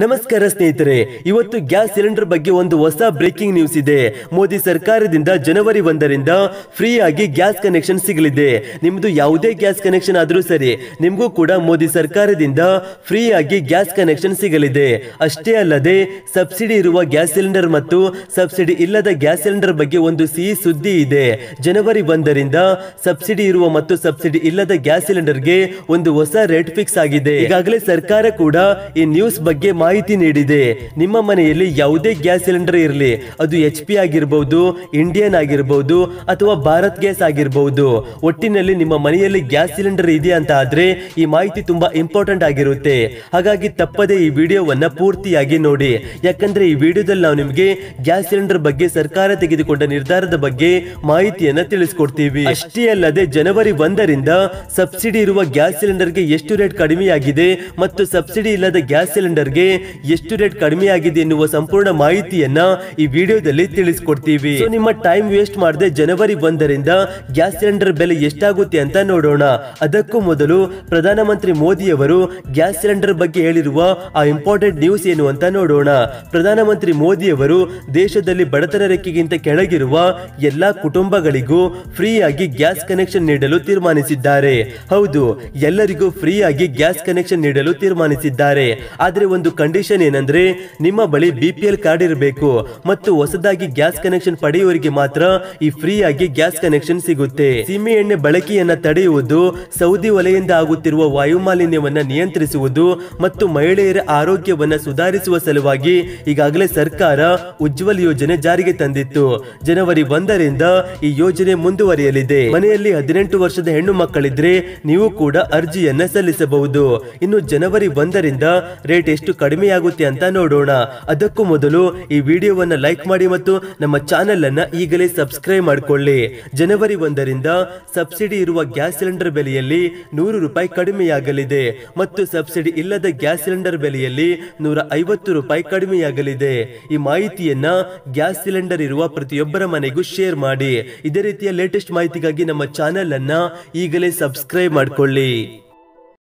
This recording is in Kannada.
ನಮಸ್ಕಾರ ಸ್ನೇಹಿತರೆ ಇವತ್ತು ಗ್ಯಾಸ್ ಸಿಲಿಂಡರ್ ಬಗ್ಗೆ ಒಂದು ಹೊಸ ಬ್ರೇಕಿಂಗ್ ನ್ಯೂಸ್ ಇದೆ ಮೋದಿ ಸರ್ಕಾರದಿಂದ ಜನವರಿ ಒಂದರಿಂದ ಫ್ರೀ ಆಗಿ ಗ್ಯಾಸ್ ಕನೆಕ್ಷನ್ ಸಿಗಲಿದೆ ನಿಮ್ದು ಯಾವುದೇ ಗ್ಯಾಸ್ ಕನೆಕ್ಷನ್ ಆದರೂ ಸರಿ ನಿಮಗೂ ಕೂಡ ಮೋದಿ ಸರ್ಕಾರದಿಂದ ಫ್ರೀ ಆಗಿ ಗ್ಯಾಸ್ ಕನೆಕ್ಷನ್ ಸಿಗಲಿದೆ ಅಷ್ಟೇ ಅಲ್ಲದೆ ಸಬ್ಸಿಡಿ ಇರುವ ಗ್ಯಾಸ್ ಸಿಲಿಂಡರ್ ಮತ್ತು ಸಬ್ಸಿಡಿ ಇಲ್ಲದ ಗ್ಯಾಸ್ ಸಿಲಿಂಡರ್ ಬಗ್ಗೆ ಒಂದು ಸಿಹಿ ಸುದ್ದಿ ಇದೆ ಜನವರಿ ಒಂದರಿಂದ ಸಬ್ಸಿಡಿ ಇರುವ ಮತ್ತು ಸಬ್ಸಿಡಿ ಇಲ್ಲದ ಗ್ಯಾಸ್ ಸಿಲಿಂಡರ್ಗೆ ಒಂದು ಹೊಸ ರೇಟ್ ಫಿಕ್ಸ್ ಆಗಿದೆ ಈಗಾಗಲೇ ಸರ್ಕಾರ ಕೂಡ ಈ ನ್ಯೂಸ್ ಬಗ್ಗೆ ಮಾಹಿತಿ ನೀಡಿದೆ ನಿಮ್ಮ ಮನೆಯಲ್ಲಿ ಯಾವುದೇ ಗ್ಯಾಸ್ ಸಿಲಿಂಡರ್ ಇರಲಿ ಅದು ಎಚ್ ಪಿ ಆಗಿರಬಹುದು ಇಂಡಿಯನ್ ಆಗಿರಬಹುದು ಅಥವಾ ಭಾರತ್ ಗ್ಯಾಸ್ ಆಗಿರಬಹುದು ಒಟ್ಟಿನಲ್ಲಿ ನಿಮ್ಮ ಮನೆಯಲ್ಲಿ ಗ್ಯಾಸ್ ಸಿಲಿಂಡರ್ ಇದೆ ಅಂತ ಆದ್ರೆ ಈ ಮಾಹಿತಿ ತುಂಬಾ ಇಂಪಾರ್ಟೆಂಟ್ ಆಗಿರುತ್ತೆ ಹಾಗಾಗಿ ತಪ್ಪದೆ ಈ ವಿಡಿಯೋವನ್ನ ಪೂರ್ತಿಯಾಗಿ ನೋಡಿ ಯಾಕಂದ್ರೆ ಈ ವಿಡಿಯೋದಲ್ಲಿ ನಾವು ನಿಮಗೆ ಗ್ಯಾಸ್ ಸಿಲಿಂಡರ್ ಬಗ್ಗೆ ಸರ್ಕಾರ ತೆಗೆದುಕೊಂಡ ನಿರ್ಧಾರದ ಬಗ್ಗೆ ಮಾಹಿತಿಯನ್ನ ತಿಳಿಸ್ಕೊಡ್ತೀವಿ ಅಷ್ಟೇ ಅಲ್ಲದೆ ಜನವರಿ ಒಂದರಿಂದ ಸಬ್ಸಿಡಿ ಇರುವ ಗ್ಯಾಸ್ ಸಿಲಿಂಡರ್ಗೆ ಎಷ್ಟು ರೇಟ್ ಕಡಿಮೆಯಾಗಿದೆ ಮತ್ತು ಸಬ್ಸಿಡಿ ಇಲ್ಲದ ಗ್ಯಾಸ್ ಸಿಲಿಂಡರ್ಗೆ ಎಷ್ಟು ರೇಟ್ ಕಡಿಮೆ ಆಗಿದೆ ಎನ್ನುವ ಸಂಪೂರ್ಣ ಮಾಹಿತಿಯನ್ನ ಈ ವಿಡಿಯೋದಲ್ಲಿ ತಿಳಿಸ್ಕೊಡ್ತೀವಿ ನಿಮ್ಮ ಟೈಮ್ ವೇಸ್ಟ್ ಮಾಡದೆ ಜನವರಿ ಒಂದರಿಂದ ಗ್ಯಾಸ್ ಸಿಲಿಂಡರ್ ಬೆಲೆ ಎಷ್ಟಾಗುತ್ತೆ ಅಂತ ನೋಡೋಣ ಅದಕ್ಕೂ ಮೊದಲು ಪ್ರಧಾನಮಂತ್ರಿ ಮೋದಿಯವರು ಗ್ಯಾಸ್ ಸಿಲಿಂಡರ್ ಬಗ್ಗೆ ಹೇಳಿರುವ ಆ ಇಂಪಾರ್ಟೆಂಟ್ ನ್ಯೂಸ್ ಏನು ಅಂತ ನೋಡೋಣ ಪ್ರಧಾನಮಂತ್ರಿ ಮೋದಿಯವರು ದೇಶದಲ್ಲಿ ಬಡತನ ರೇಖೆಗಿಂತ ಕೆಳಗಿರುವ ಎಲ್ಲಾ ಕುಟುಂಬಗಳಿಗೂ ಫ್ರೀಯಾಗಿ ಗ್ಯಾಸ್ ಕನೆಕ್ಷನ್ ನೀಡಲು ತೀರ್ಮಾನಿಸಿದ್ದಾರೆ ಹೌದು ಎಲ್ಲರಿಗೂ ಫ್ರೀಯಾಗಿ ಗ್ಯಾಸ್ ಕನೆಕ್ಷನ್ ನೀಡಲು ತೀರ್ಮಾನಿಸಿದ್ದಾರೆ ಆದರೆ ಒಂದು ಕಂಡೀಷನ್ ಏನಂದ್ರೆ ನಿಮ್ಮ ಬಳಿ ಬಿ ಕಾರ್ಡ್ ಇರಬೇಕು ಮತ್ತು ಹೊಸದಾಗಿ ಗ್ಯಾಸ್ ಕನೆಕ್ಷನ್ ಪಡೆಯುವವರಿಗೆ ಮಾತ್ರ ಈ ಫ್ರೀ ಆಗಿ ಗ್ಯಾಸ್ ಕನೆಕ್ಷನ್ ಸಿಗುತ್ತೆ ಸೀಮೆ ಎಣ್ಣೆ ಬಳಕೆಯನ್ನ ತಡೆಯುವುದು ಸೌದಿ ವಲಯದಿಂದ ಆಗುತ್ತಿರುವ ವಾಯುಮಾಲಿನ್ಯವನ್ನ ನಿಯಂತ್ರಿಸುವುದು ಮತ್ತು ಮಹಿಳೆಯರ ಆರೋಗ್ಯವನ್ನ ಸುಧಾರಿಸುವ ಸಲುವಾಗಿ ಈಗಾಗಲೇ ಸರ್ಕಾರ ಉಜ್ವಲ ಯೋಜನೆ ಜಾರಿಗೆ ತಂದಿತ್ತು ಜನವರಿ ಒಂದರಿಂದ ಈ ಯೋಜನೆ ಮುಂದುವರಿಯಲಿದೆ ಮನೆಯಲ್ಲಿ ಹದಿನೆಂಟು ವರ್ಷದ ಹೆಣ್ಣು ಮಕ್ಕಳಿದ್ರೆ ನೀವು ಕೂಡ ಅರ್ಜಿಯನ್ನ ಸಲ್ಲಿಸಬಹುದು ಇನ್ನು ಜನವರಿ ಒಂದರಿಂದ ರೇಟ್ ಎಷ್ಟು ಕಡಿಮೆ ಕಡಿಮೆಯಾಗುತ್ತೆ ಅಂತ ನೋಡೋಣ ಅದಕ್ಕೂ ಮೊದಲು ಈ ವಿಡಿಯೋವನ್ನ ಲೈಕ್ ಮಾಡಿ ಮತ್ತು ನಮ್ಮ ಚಾನೆಲ್ ಅನ್ನ ಈಗಲೇ ಸಬ್ಸ್ಕ್ರೈಬ್ ಮಾಡಿಕೊಳ್ಳಿ ಜನವರಿ ಒಂದರಿಂದ ಸಬ್ಸಿಡಿ ಇರುವ ಗ್ಯಾಸ್ ಸಿಲಿಂಡರ್ ಬೆಲೆಯಲ್ಲಿ ನೂರು ರೂಪಾಯಿ ಕಡಿಮೆಯಾಗಲಿದೆ ಮತ್ತು ಸಬ್ಸಿಡಿ ಇಲ್ಲದ ಗ್ಯಾಸ್ ಸಿಲಿಂಡರ್ ಬೆಲೆಯಲ್ಲಿ ನೂರ ಐವತ್ತು ರೂಪಾಯಿ ಕಡಿಮೆಯಾಗಲಿದೆ ಈ ಮಾಹಿತಿಯನ್ನ ಗ್ಯಾಸ್ ಸಿಲಿಂಡರ್ ಇರುವ ಪ್ರತಿಯೊಬ್ಬರ ಮನೆಗೂ ಶೇರ್ ಮಾಡಿ ಇದೇ ರೀತಿಯ ಲೇಟೆಸ್ಟ್ ಮಾಹಿತಿಗಾಗಿ ನಮ್ಮ ಚಾನೆಲ್ ಅನ್ನ ಈಗಲೇ ಸಬ್ಸ್ಕ್ರೈಬ್ ಮಾಡಿಕೊಳ್ಳಿ